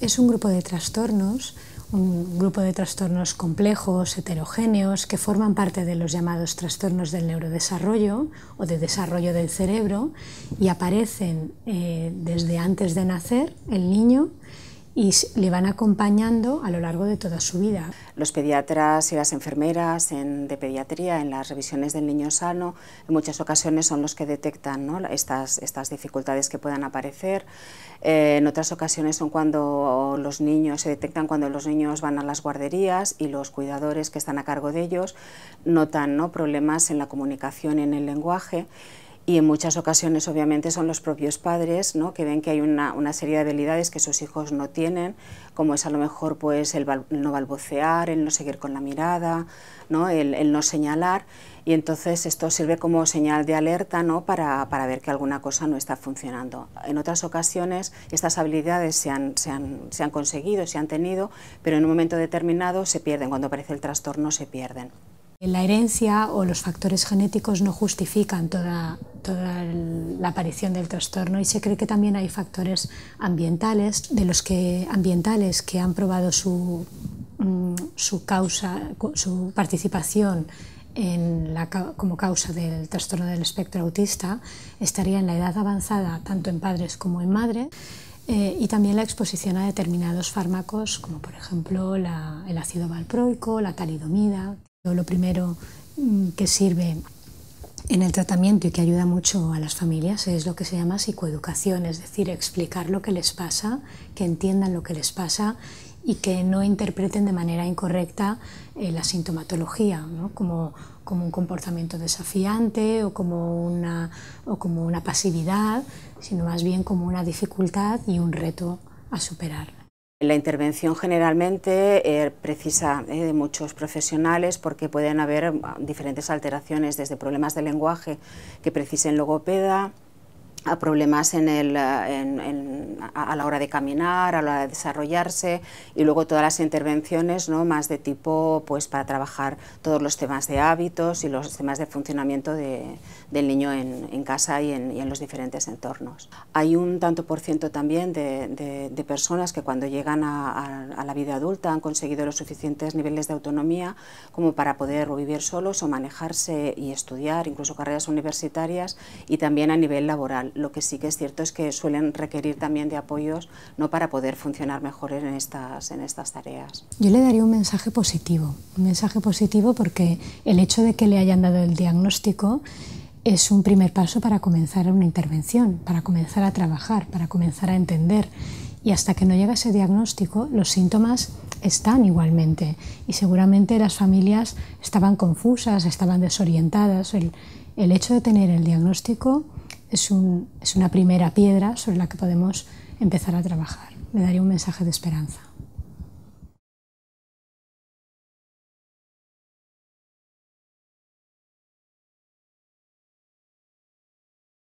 es un grupo de trastornos, un grupo de trastornos complejos, heterogéneos, que forman parte de los llamados trastornos del neurodesarrollo o de desarrollo del cerebro y aparecen eh, desde antes de nacer el niño y le van acompañando a lo largo de toda su vida. Los pediatras y las enfermeras de pediatría en las revisiones del niño sano en muchas ocasiones son los que detectan estas, dificultades que puedan aparecer. Eh, en otras ocasiones son cuando los niños se detectan cuando los niños van a las guarderías y los cuidadores que están a cargo de ellos notan ¿no? problemas en la comunicación y en el lenguaje y en muchas ocasiones obviamente son los propios padres ¿no? que ven que hay una, serie de habilidades que sus hijos no tienen, como es a lo mejor pues el, no balbucear, el no seguir con la mirada, ¿no? El, no señalar y entonces esto sirve como señal de alerta para, ver que alguna cosa no está funcionando. En otras ocasiones estas habilidades se han, se han conseguido, se han tenido, pero en un momento determinado se pierden, cuando aparece el trastorno se pierden. La herencia o los factores genéticos no justifican toda, la aparición del trastorno y se cree que también hay factores ambientales, de los que, ambientales que han probado su, mm, causa, su participación como causa del trastorno del espectro autista estaría en la edad avanzada, tanto en padres como en madre, eh, y también la exposición a determinados fármacos, como por ejemplo el ácido valproico, la talidomida. Lo primero mm, que sirve en el tratamiento y que ayuda mucho a las familias es lo que se llama psicoeducación, es decir, explicar lo que les pasa, que entiendan lo que les pasa y que no interpreten de manera incorrecta eh, la sintomatología como, un comportamiento desafiante o como, o como una pasividad, sino más bien como una dificultad y un reto a superar. La intervención generalmente eh, precisa eh, de muchos profesionales porque pueden haber ah, diferentes alteraciones, desde problemas de lenguaje que precisen logopeda, a problemas eh, a la hora de caminar, a la hora de desarrollarse y luego todas las intervenciones ¿no? más de tipo pues, para trabajar todos los temas de hábitos y los temas de funcionamiento del niño en, casa y, en, los diferentes entornos. Hay un tanto por ciento también de, personas que cuando llegan a, a, la vida adulta han conseguido los suficientes niveles de autonomía como para poder vivir solos o manejarse y estudiar, incluso carreras universitarias y también a nivel laboral lo que sí que es cierto es que suelen requerir también de apoyos no para poder funcionar mejor en estas, en estas tareas. Yo le daría un mensaje positivo, un mensaje positivo porque el hecho de que le hayan dado el diagnóstico es un primer paso para comenzar una intervención, para comenzar a trabajar, para comenzar a entender. Y hasta que no llega ese diagnóstico, los síntomas están igualmente. Y seguramente las familias estaban confusas, estaban desorientadas. el hecho de tener el diagnóstico es, una primera piedra sobre la que podemos empezar a trabajar. Me daría un mensaje de esperanza.